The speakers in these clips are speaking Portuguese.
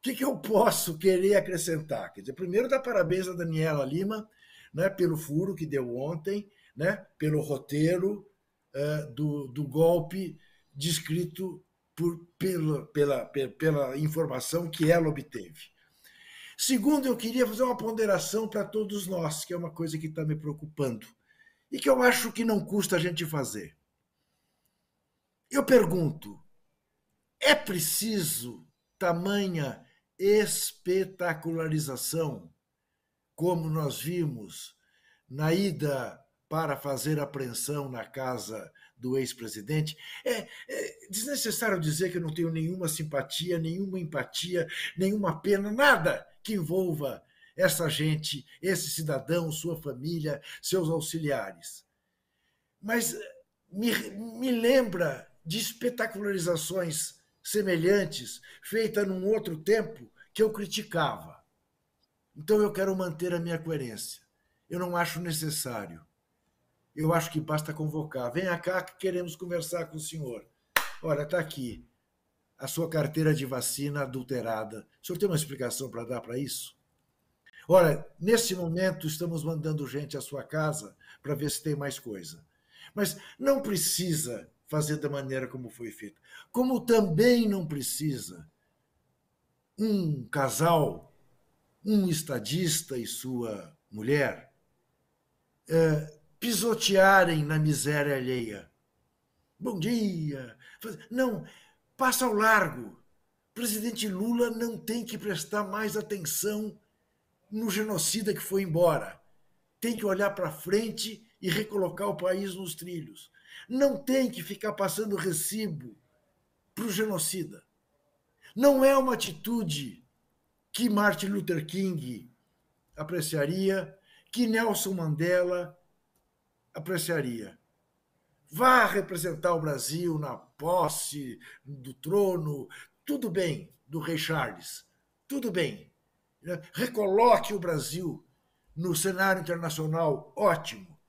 O que, que, eu posso querer acrescentar? Quer dizer, primeiro dar parabéns a Daniela Lima né, pelo furo que deu ontem, né, pelo roteiro uh, do, do golpe descrito por, pela, pela, pela informação que ela obteve. Segundo, eu queria fazer uma ponderação para todos nós, que é uma coisa que está me preocupando e que eu acho que não custa a gente fazer. Eu pergunto: é preciso tamanha espetacularização, como nós vimos na ida para fazer apreensão na casa do ex-presidente. É, é, desnecessário dizer que eu não tenho nenhuma simpatia, nenhuma empatia, nenhuma pena, nada que envolva essa gente, esse cidadão, sua família, seus auxiliares. Mas eh, me, me lembra de espetacularizações semelhantes, feita num outro tempo, que eu criticava. Então eu quero manter a minha coerência. Eu não acho necessário. Eu acho que basta convocar. Venha cá que queremos conversar com o senhor. Olha, está aqui a sua carteira de vacina adulterada. O senhor tem uma explicação para dar para isso? Olha, nesse momento estamos mandando gente à sua casa para ver se tem mais coisa. Mas não precisa fazer da maneira como foi feito. Como também não precisa um casal, um estadista e sua mulher, é, pisotearem na miséria alheia. Bom dia! Não, passa ao largo. presidente Lula não tem que prestar mais atenção no genocida que foi embora. Tem que olhar para frente e recolocar o país nos trilhos. Não tem que ficar passando recibo para o genocida. Não é uma atitude que Martin Luther King apreciaria, que Nelson Mandela apreciaria. Vá representar o Brasil na posse do trono, tudo bem, do rei Charles, tudo bem. Recoloque o Brasil no cenário internacional, ótimo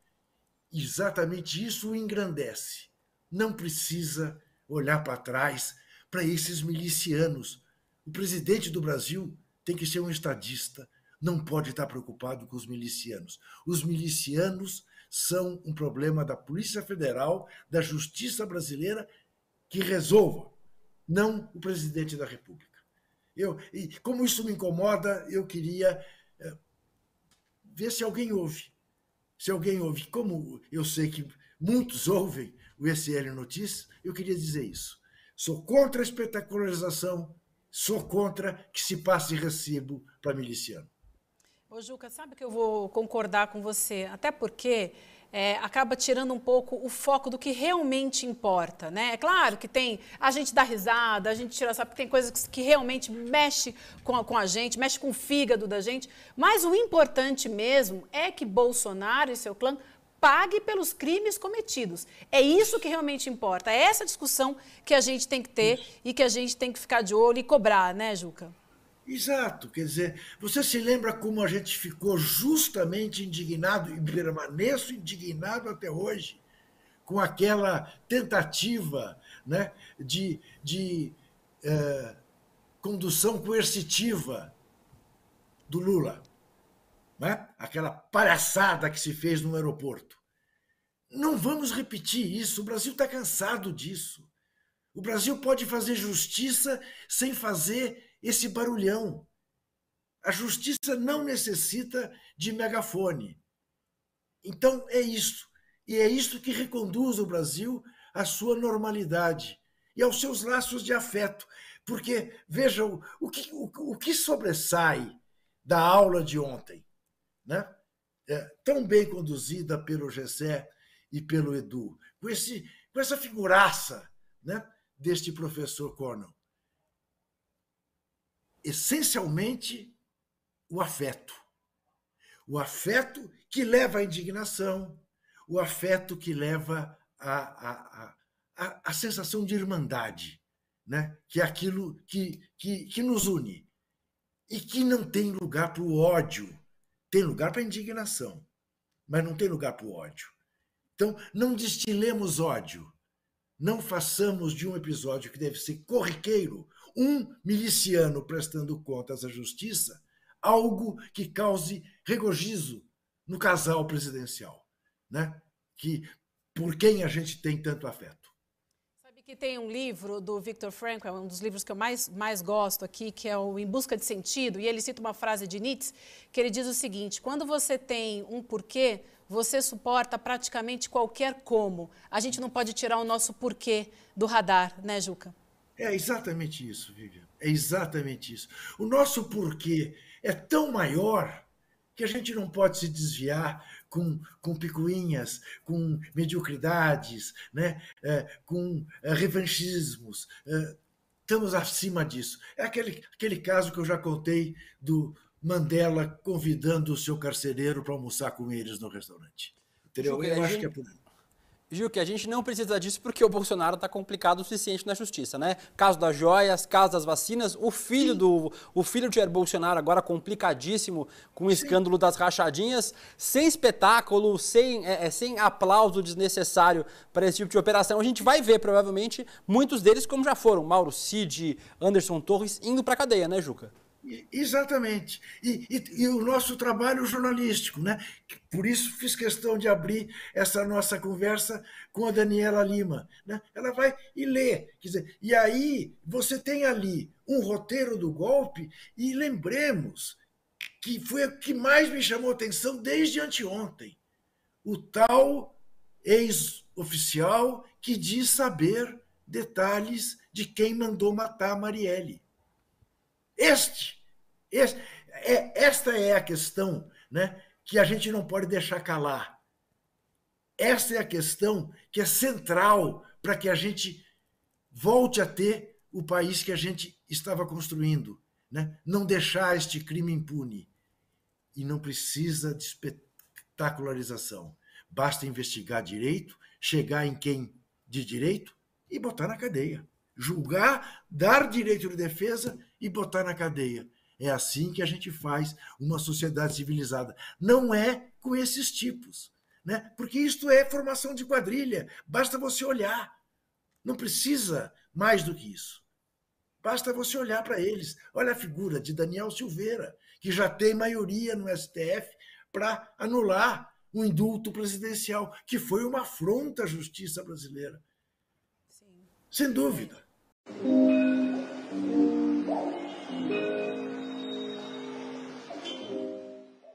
exatamente isso o engrandece. Não precisa olhar para trás para esses milicianos. O presidente do Brasil tem que ser um estadista, não pode estar preocupado com os milicianos. Os milicianos são um problema da Polícia Federal, da Justiça Brasileira, que resolva, não o presidente da República. Eu, e como isso me incomoda, eu queria é, ver se alguém ouve se alguém ouve, como eu sei que muitos ouvem o SL Notícias, eu queria dizer isso. Sou contra a espetacularização, sou contra que se passe recibo para miliciano. Ô, Juca, sabe que eu vou concordar com você, até porque é, acaba tirando um pouco o foco do que realmente importa, né? É claro que tem, a gente dá risada, a gente tira, sabe, tem coisas que realmente mexe com a, com a gente, mexe com o fígado da gente, mas o importante mesmo é que Bolsonaro e seu clã pague pelos crimes cometidos. É isso que realmente importa, é essa discussão que a gente tem que ter e que a gente tem que ficar de olho e cobrar, né, Juca? Exato, quer dizer, você se lembra como a gente ficou justamente indignado, e permaneço indignado até hoje, com aquela tentativa né, de, de eh, condução coercitiva do Lula, né? aquela palhaçada que se fez no aeroporto. Não vamos repetir isso, o Brasil está cansado disso. O Brasil pode fazer justiça sem fazer esse barulhão. A justiça não necessita de megafone. Então é isso. E é isso que reconduz o Brasil à sua normalidade e aos seus laços de afeto. Porque, vejam, o que, o, o que sobressai da aula de ontem, né? É, tão bem conduzida pelo Gessé e pelo Edu, com, esse, com essa figuraça né? deste professor Conan, essencialmente o afeto. O afeto que leva à indignação, o afeto que leva à, a sensação de irmandade, né? que é aquilo que, que, que nos une. E que não tem lugar para o ódio, tem lugar para a indignação, mas não tem lugar para o ódio. Então, não destilemos ódio, não façamos de um episódio que deve ser corriqueiro um miliciano prestando contas à justiça, algo que cause regozijo no casal presidencial, né? Que por quem a gente tem tanto afeto. Sabe que tem um livro do Victor Frankl, é um dos livros que eu mais, mais gosto aqui, que é o Em Busca de Sentido, e ele cita uma frase de Nietzsche, que ele diz o seguinte: quando você tem um porquê, você suporta praticamente qualquer como. A gente não pode tirar o nosso porquê do radar, né, Juca? É exatamente isso, Vivian. É exatamente isso. O nosso porquê é tão maior que a gente não pode se desviar com, com picuinhas, com mediocridades, né? É, com é, revanchismos. É, estamos acima disso. É aquele, aquele caso que eu já contei do Mandela convidando o seu carcereiro para almoçar com eles no restaurante. Entendeu? Eu acho que é por Gil, que a gente não precisa disso porque o Bolsonaro está complicado o suficiente na justiça, né? Caso das joias, caso das vacinas, o filho Sim. do o filho de Jair Bolsonaro agora complicadíssimo com o escândalo Sim. das rachadinhas, sem espetáculo, sem, é, é sem aplauso desnecessário para esse tipo de operação. A gente vai ver, provavelmente, muitos deles como já foram, Mauro Cid, Anderson Torres, indo para a cadeia, né, Juca? Exatamente. E, e, e, o nosso trabalho jornalístico, né? Por isso fiz questão de abrir essa nossa conversa com a Daniela Lima. Né? Ela vai e lê. Quer dizer, e aí você tem ali um roteiro do golpe, e lembremos que foi o que mais me chamou atenção desde anteontem. O tal ex-oficial que diz saber detalhes de quem mandou matar Marielle. Este, este é, esta é a questão né, que a gente não pode deixar calar. Esta é a questão que é central para que a gente volte a ter o país que a gente estava construindo. Né? Não deixar este crime impune. E não precisa de espetacularização. Basta investigar direito, chegar em quem de direito e botar na cadeia julgar, dar direito de defesa e botar na cadeia. É assim que a gente faz uma sociedade civilizada. Não é com esses tipos, né? Porque isto é formação de quadrilha. Basta você olhar. Não precisa mais do que isso. Basta você olhar para eles. Olha a figura de Daniel Silveira, que já tem maioria no STF para anular o indulto presidencial, que foi uma afronta à justiça brasileira. Sim. Sem dúvida. Música